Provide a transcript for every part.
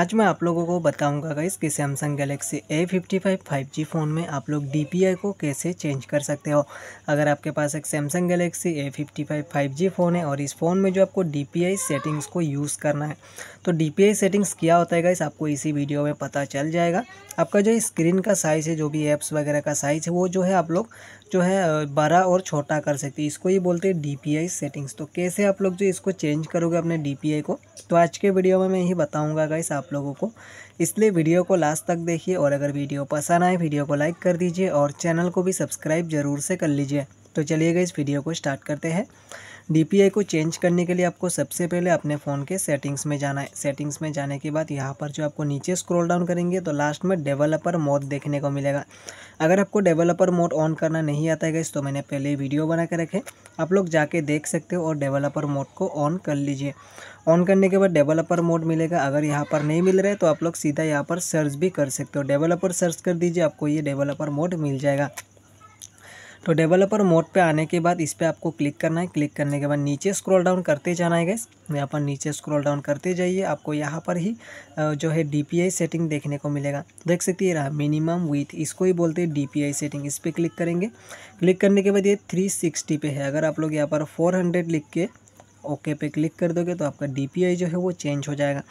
आज मैं आप लोगों को बताऊंगा गाइस कि Samsung Galaxy A fifty five five G phone में आप लोग डी को कैसे चेंज कर सकते हो अगर आपके पास एक Samsung Galaxy A fifty five five G phone है और इस फ़ोन में जो आपको डी सेटिंग्स को यूज़ करना है तो डी सेटिंग्स क्या होता है गाइस आपको इसी वीडियो में पता चल जाएगा आपका जो स्क्रीन का साइज़ है जो भी ऐप्स वगैरह का साइज़ है वो जो है आप लोग जो है बड़ा और छोटा कर सकते इसको ही बोलते हैं डी सेटिंग्स तो कैसे आप लोग जो इसको चेंज करोगे अपने डी को तो आज के वीडियो में मैं यही बताऊँगा गाइस आप आप लोगों को इसलिए वीडियो को लास्ट तक देखिए और अगर वीडियो पसंद आए वीडियो को लाइक कर दीजिए और चैनल को भी सब्सक्राइब ज़रूर से कर लीजिए तो चलिएगा इस वीडियो को स्टार्ट करते हैं डी को चेंज करने के लिए आपको सबसे पहले अपने फ़ोन के सेटिंग्स में जाना है सेटिंग्स में जाने के बाद यहाँ पर जो आपको नीचे स्क्रॉल डाउन करेंगे तो लास्ट में डेवलपर मोड देखने को मिलेगा अगर आपको डेवलपर मोड ऑन करना नहीं आता है तो मैंने पहले वीडियो बना के रखे आप लोग जाके देख सकते हो और डेवलपर मोड को ऑन कर लीजिए ऑन करने के बाद डेवलपर मोड मिलेगा अगर यहाँ पर नहीं मिल रहा है तो आप लोग सीधा यहाँ पर सर्च भी कर सकते हो डेवलपर सर्च कर दीजिए आपको ये डेवलपर मोड मिल जाएगा तो डेवलपर मोड पे आने के बाद इस पर आपको क्लिक करना है क्लिक करने के बाद नीचे स्क्रॉल डाउन करते जाना है गैस तो यहाँ पर नीचे स्क्रॉल डाउन करते जाइए आपको यहाँ पर ही जो है डी सेटिंग देखने को मिलेगा देख सकती है रहा मिनिमम विथ इसको ही बोलते हैं डी सेटिंग इस पर क्लिक करेंगे क्लिक करने के बाद ये थ्री पे है अगर आप लोग यहाँ पर फोर लिख के ओके पे क्लिक कर दोगे तो आपका डी जो है वो चेंज हो जाएगा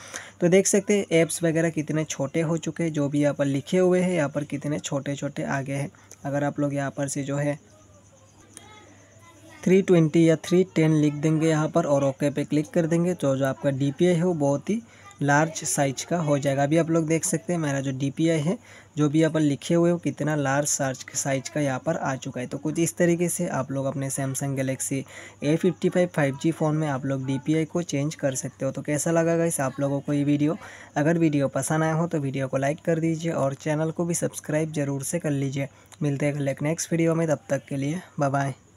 तो देख सकते हैं ऐप्स वगैरह कितने छोटे हो चुके हैं जो भी यहाँ पर लिखे हुए हैं यहाँ पर कितने छोटे छोटे आगे हैं अगर आप लोग यहाँ पर से जो है थ्री ट्वेंटी या थ्री टेन लिख देंगे यहाँ पर और ओके पे क्लिक कर देंगे तो जो आपका डी है वो बहुत ही लार्ज साइज का हो जाएगा अभी आप लोग देख सकते हैं मेरा जो डी है जो भी अपन लिखे हुए हो कितना लार्ज सार्ज साइज का यहाँ पर आ चुका है तो कुछ इस तरीके से आप लोग अपने Samsung Galaxy A fifty five five G phone में आप लोग डी को चेंज कर सकते हो तो कैसा लगा इस आप लोगों को ये वीडियो अगर वीडियो पसंद आया हो तो वीडियो को लाइक कर दीजिए और चैनल को भी सब्सक्राइब ज़रूर से कर लीजिए मिलते हैं नेक्स्ट वीडियो में तब तक के लिए बाय